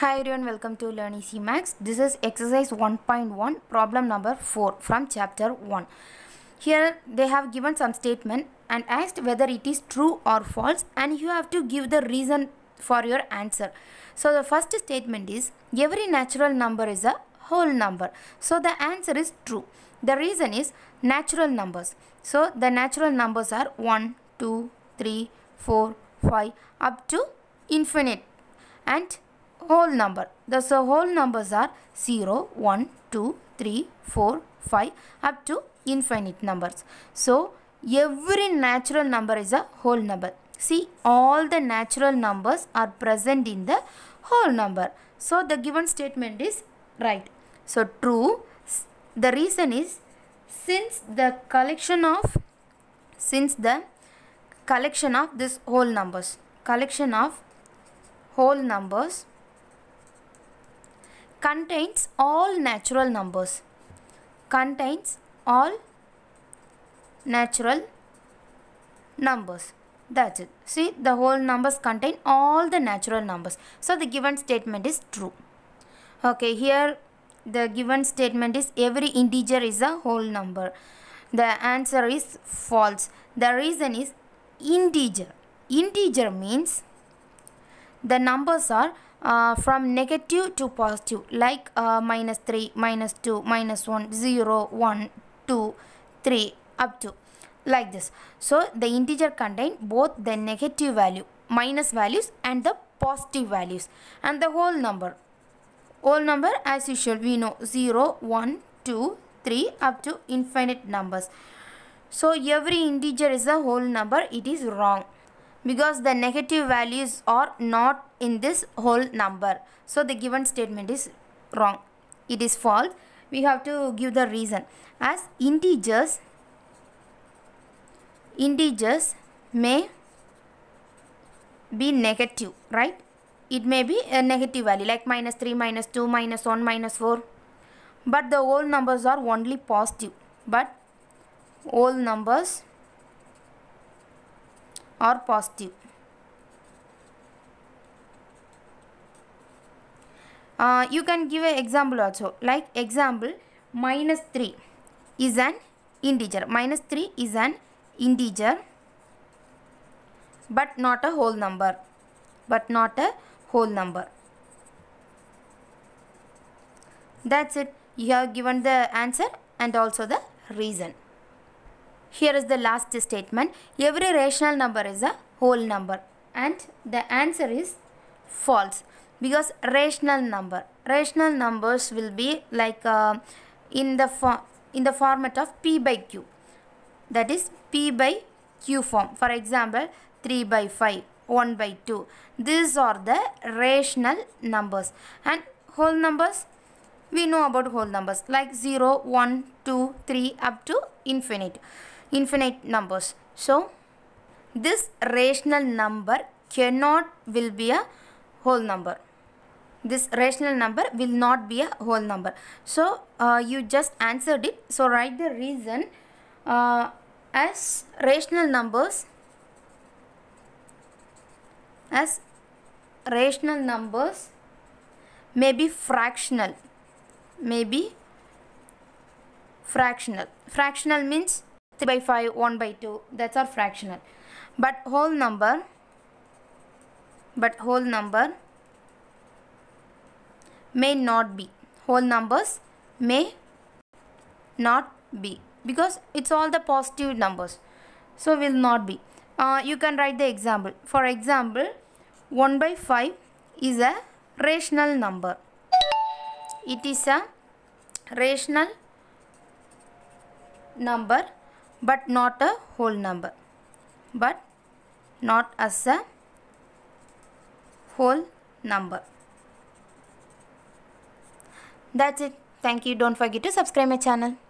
Hi everyone welcome to Learn Easy Max. This is exercise 1.1 problem number 4 from chapter 1. Here they have given some statement and asked whether it is true or false and you have to give the reason for your answer. So the first statement is every natural number is a whole number. So the answer is true. The reason is natural numbers. So the natural numbers are 1, 2, 3, 4, 5 up to infinite and whole number. The so whole numbers are 0, 1, 2, 3, 4, 5 up to infinite numbers. So every natural number is a whole number. See all the natural numbers are present in the whole number. So the given statement is right. So true. The reason is since the collection of since the collection of this whole numbers collection of whole numbers contains all natural numbers contains all natural numbers that's it see the whole numbers contain all the natural numbers so the given statement is true okay here the given statement is every integer is a whole number the answer is false the reason is integer integer means the numbers are uh, from negative to positive like uh, minus 3, minus 2, minus 1, 0, 1, 2, 3 up to like this. So the integer contain both the negative value, minus values and the positive values and the whole number. Whole number as usual we know 0, 1, 2, 3 up to infinite numbers. So every integer is a whole number it is wrong because the negative values are not in this whole number. So the given statement is wrong. It is false. We have to give the reason. As integers, integers may be negative, right? It may be a negative value like minus 3, minus 2, minus 1, minus 4. But the whole numbers are only positive. But all numbers or positive. Uh, you can give an example also like example minus 3 is an integer minus 3 is an integer but not a whole number but not a whole number that's it you have given the answer and also the reason here is the last statement. Every rational number is a whole number and the answer is false because rational number rational numbers will be like uh, in the in the format of p by q that is p by q form for example 3 by 5 1 by 2 these are the rational numbers and whole numbers we know about whole numbers like 0 1 2 3 up to infinite infinite numbers. So, this rational number cannot will be a whole number. This rational number will not be a whole number. So, uh, you just answered it. So, write the reason uh, as rational numbers as rational numbers may be fractional may be fractional fractional means 3 by 5, 1 by 2, that's our fractional. But whole number, but whole number may not be. Whole numbers may not be because it's all the positive numbers. So will not be. Uh, you can write the example. For example, 1 by 5 is a rational number. It is a rational number but not a whole number but not as a whole number that's it thank you don't forget to subscribe my channel